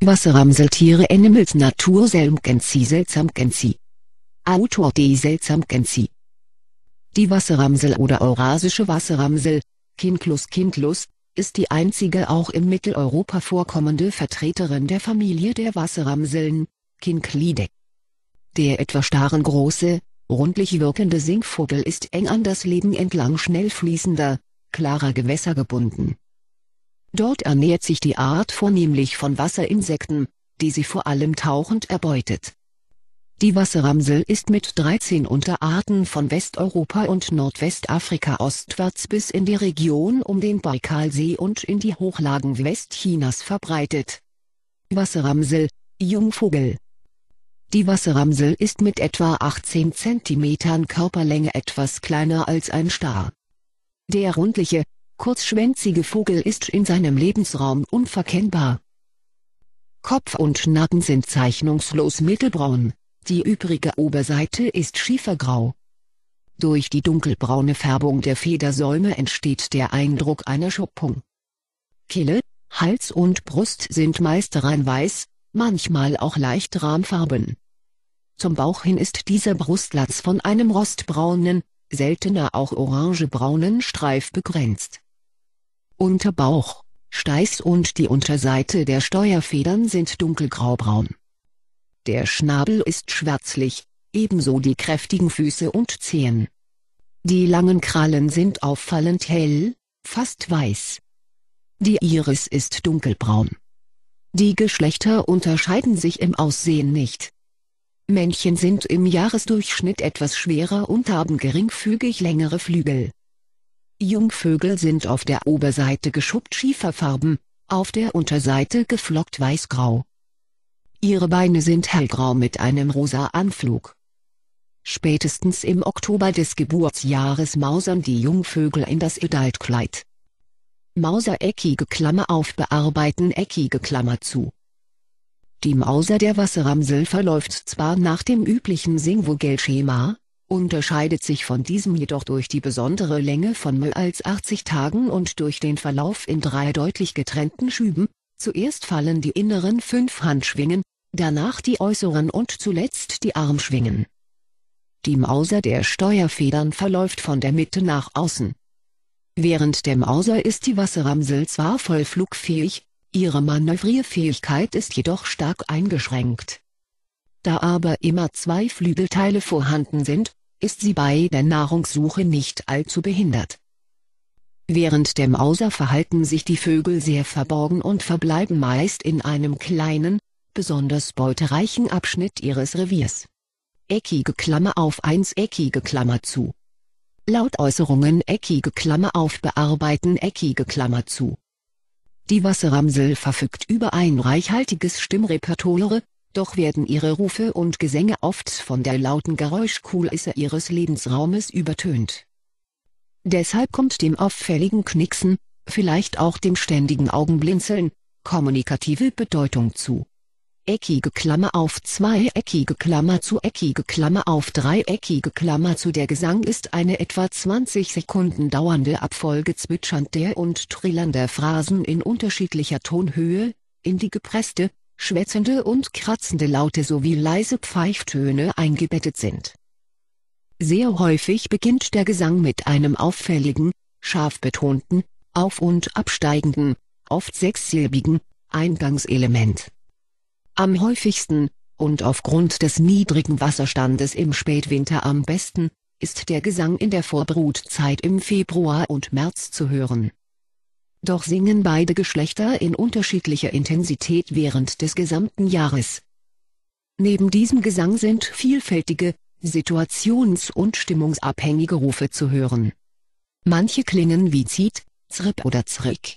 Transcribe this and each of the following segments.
Wasserramseltiere Animals Naturselmkensi Seltsamkensi Autor D. Seltsamkensi Die Wasserramsel oder eurasische Wasserramsel, Kinclus kinclus, ist die einzige auch in Mitteleuropa vorkommende Vertreterin der Familie der Wasserramseln, Kinklidae. Der etwa starren große, rundlich wirkende Singvogel ist eng an das Leben entlang schnell fließender, klarer Gewässer gebunden Dort ernährt sich die Art vornehmlich von Wasserinsekten, die sie vor allem tauchend erbeutet. Die Wasserramsel ist mit 13 Unterarten von Westeuropa und Nordwestafrika ostwärts bis in die Region um den Baikalsee und in die Hochlagen Westchinas verbreitet. Wasserramsel, Jungvogel Die Wasserramsel ist mit etwa 18 cm Körperlänge etwas kleiner als ein Star. Der rundliche, kurzschwänzige Vogel ist in seinem Lebensraum unverkennbar. Kopf und Nacken sind zeichnungslos mittelbraun, die übrige Oberseite ist schiefergrau. Durch die dunkelbraune Färbung der Federsäume entsteht der Eindruck einer Schuppung. Kehle, Hals und Brust sind meist rein weiß, manchmal auch leicht rahmfarben. Zum Bauch hin ist dieser Brustlatz von einem rostbraunen, seltener auch orangebraunen Streif begrenzt. Unterbauch, Steiß und die Unterseite der Steuerfedern sind dunkelgraubraun. Der Schnabel ist schwärzlich, ebenso die kräftigen Füße und Zehen. Die langen Krallen sind auffallend hell, fast weiß. Die Iris ist dunkelbraun. Die Geschlechter unterscheiden sich im Aussehen nicht. Männchen sind im Jahresdurchschnitt etwas schwerer und haben geringfügig längere Flügel die Jungvögel sind auf der Oberseite geschuppt schieferfarben, auf der Unterseite geflockt weißgrau. Ihre Beine sind hellgrau mit einem rosa Anflug. Spätestens im Oktober des Geburtsjahres mausern die Jungvögel in das Adultkleid. Mauser eckige Klammer auf bearbeiten eckige Klammer zu. Die Mauser der Wasserramsel verläuft zwar nach dem üblichen Singvogelschema, unterscheidet sich von diesem jedoch durch die besondere Länge von mehr als 80 Tagen und durch den Verlauf in drei deutlich getrennten Schüben, zuerst fallen die inneren fünf Handschwingen, danach die äußeren und zuletzt die Armschwingen. Die Mauser der Steuerfedern verläuft von der Mitte nach außen. Während der Mauser ist die Wasserramsel zwar voll flugfähig, ihre Manövrierfähigkeit ist jedoch stark eingeschränkt. Da aber immer zwei Flügelteile vorhanden sind, ist sie bei der Nahrungssuche nicht allzu behindert. Während der Mauser verhalten sich die Vögel sehr verborgen und verbleiben meist in einem kleinen, besonders beutereichen Abschnitt ihres Reviers. Eckige Klammer auf 1 Eckige Klammer zu. Laut Äußerungen Eckige Klammer auf bearbeiten Eckige Klammer zu. Die Wasserramsel verfügt über ein reichhaltiges Stimmrepertoire, doch werden ihre Rufe und Gesänge oft von der lauten Geräuschkulisse ihres Lebensraumes übertönt. Deshalb kommt dem auffälligen Knicksen, vielleicht auch dem ständigen Augenblinzeln, kommunikative Bedeutung zu. Eckige Klammer auf zweieckige Klammer zu eckige Klammer auf dreieckige Klammer zu Der Gesang ist eine etwa 20 Sekunden dauernde Abfolge zwitschernder und trillernder Phrasen in unterschiedlicher Tonhöhe, in die gepresste, schwätzende und kratzende Laute sowie leise Pfeiftöne eingebettet sind. Sehr häufig beginnt der Gesang mit einem auffälligen, scharf betonten, auf- und absteigenden, oft sechssilbigen, Eingangselement. Am häufigsten, und aufgrund des niedrigen Wasserstandes im Spätwinter am besten, ist der Gesang in der Vorbrutzeit im Februar und März zu hören doch singen beide Geschlechter in unterschiedlicher Intensität während des gesamten Jahres. Neben diesem Gesang sind vielfältige, situations- und stimmungsabhängige Rufe zu hören. Manche klingen wie Ziet, Zrip oder Zrick.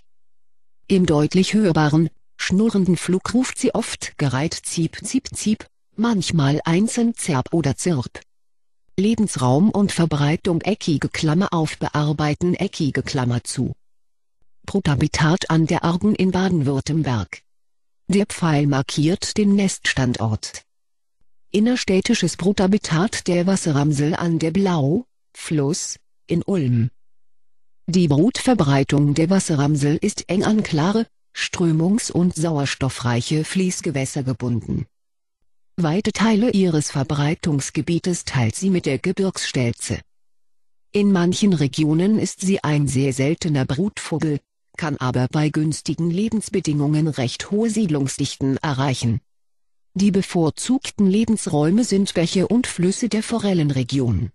Im deutlich hörbaren, schnurrenden Flug ruft sie oft gereiht Ziep Ziep Ziep, manchmal einzeln Zerb oder Zirp. Lebensraum und Verbreitung eckige Klammer auf bearbeiten eckige Klammer zu. Protabitat an der Argen in Baden-Württemberg. Der Pfeil markiert den Neststandort. Innerstädtisches Brutabitat der Wasserramsel an der Blau, Fluss, in Ulm. Die Brutverbreitung der Wasserramsel ist eng an klare, strömungs- und sauerstoffreiche Fließgewässer gebunden. Weite Teile ihres Verbreitungsgebietes teilt sie mit der Gebirgsstelze. In manchen Regionen ist sie ein sehr seltener Brutvogel, kann aber bei günstigen Lebensbedingungen recht hohe Siedlungsdichten erreichen. Die bevorzugten Lebensräume sind Bäche und Flüsse der Forellenregion.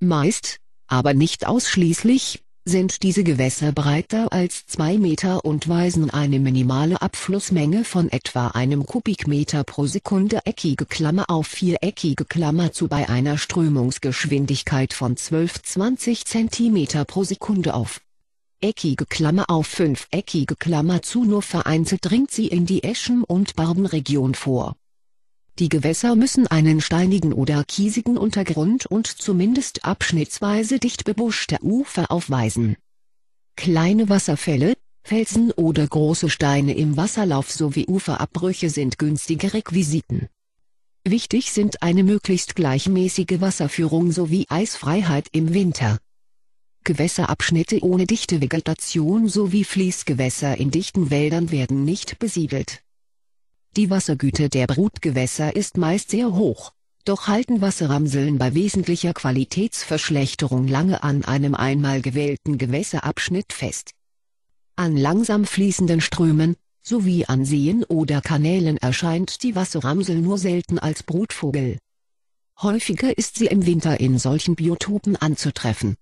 Meist, aber nicht ausschließlich, sind diese Gewässer breiter als zwei Meter und weisen eine minimale Abflussmenge von etwa einem Kubikmeter pro Sekunde eckige Klammer auf viereckige Klammer zu bei einer Strömungsgeschwindigkeit von 12-20 cm pro Sekunde auf eckige Klammer auf fünfeckige Klammer zu nur vereinzelt dringt sie in die Eschen- und Barbenregion vor. Die Gewässer müssen einen steinigen oder kiesigen Untergrund und zumindest abschnittsweise dicht bebuschte Ufer aufweisen. Kleine Wasserfälle, Felsen oder große Steine im Wasserlauf sowie Uferabbrüche sind günstige Requisiten. Wichtig sind eine möglichst gleichmäßige Wasserführung sowie Eisfreiheit im Winter Gewässerabschnitte ohne dichte Vegetation sowie Fließgewässer in dichten Wäldern werden nicht besiedelt. Die Wassergüte der Brutgewässer ist meist sehr hoch, doch halten Wasserramseln bei wesentlicher Qualitätsverschlechterung lange an einem einmal gewählten Gewässerabschnitt fest. An langsam fließenden Strömen, sowie an Seen oder Kanälen erscheint die Wasserramsel nur selten als Brutvogel. Häufiger ist sie im Winter in solchen Biotopen anzutreffen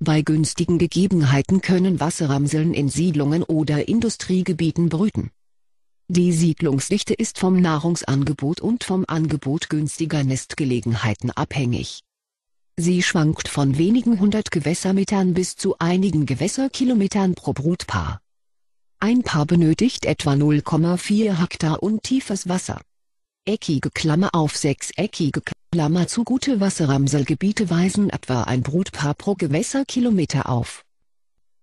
bei günstigen Gegebenheiten können Wasserramseln in Siedlungen oder Industriegebieten brüten. Die Siedlungsdichte ist vom Nahrungsangebot und vom Angebot günstiger Nestgelegenheiten abhängig. Sie schwankt von wenigen hundert Gewässermetern bis zu einigen Gewässerkilometern pro Brutpaar. Ein Paar benötigt etwa 0,4 Hektar und tiefes Wasser. Eckige Klammer auf sechseckige Klammer zu gute Wasserramselgebiete weisen etwa ein Brutpaar pro Gewässerkilometer auf.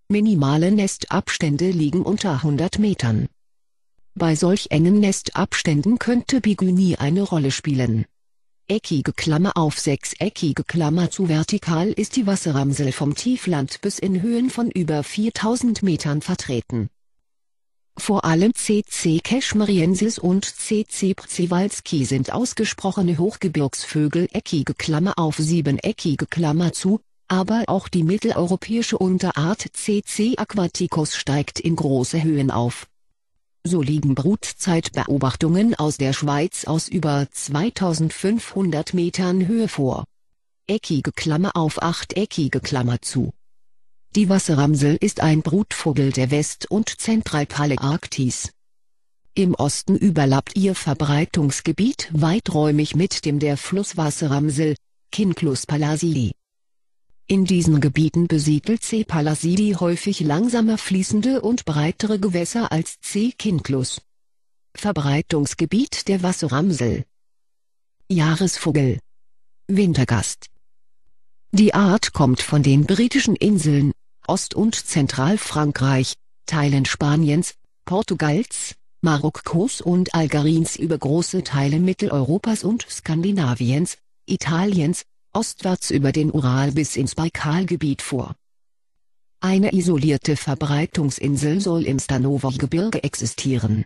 Minimale Nestabstände liegen unter 100 Metern. Bei solch engen Nestabständen könnte Bigunie eine Rolle spielen. Eckige Klammer auf sechseckige Klammer zu vertikal ist die Wasserramsel vom Tiefland bis in Höhen von über 4000 Metern vertreten. Vor allem C.C. Cashmariensis und C.C. przewalski sind ausgesprochene Hochgebirgsvögel eckige Klammer auf siebeneckige Klammer zu, aber auch die mitteleuropäische Unterart C.C. aquaticus steigt in große Höhen auf. So liegen Brutzeitbeobachtungen aus der Schweiz aus über 2500 Metern Höhe vor. Eckige Klammer auf achteckige Klammer zu die Wasserramsel ist ein Brutvogel der West- und Zentralpaläarktis. Im Osten überlappt ihr Verbreitungsgebiet weiträumig mit dem der Flusswasserramsel, Kinklus palasii. In diesen Gebieten besiedelt C. palasidi häufig langsamer fließende und breitere Gewässer als C. kinklus. Verbreitungsgebiet der Wasserramsel Jahresvogel Wintergast Die Art kommt von den britischen Inseln Ost- und Zentralfrankreich, Teilen Spaniens, Portugals, Marokkos und Algeriens über große Teile Mitteleuropas und Skandinaviens, Italiens, ostwärts über den Ural bis ins Baikalgebiet vor. Eine isolierte Verbreitungsinsel soll im Stanower Gebirge existieren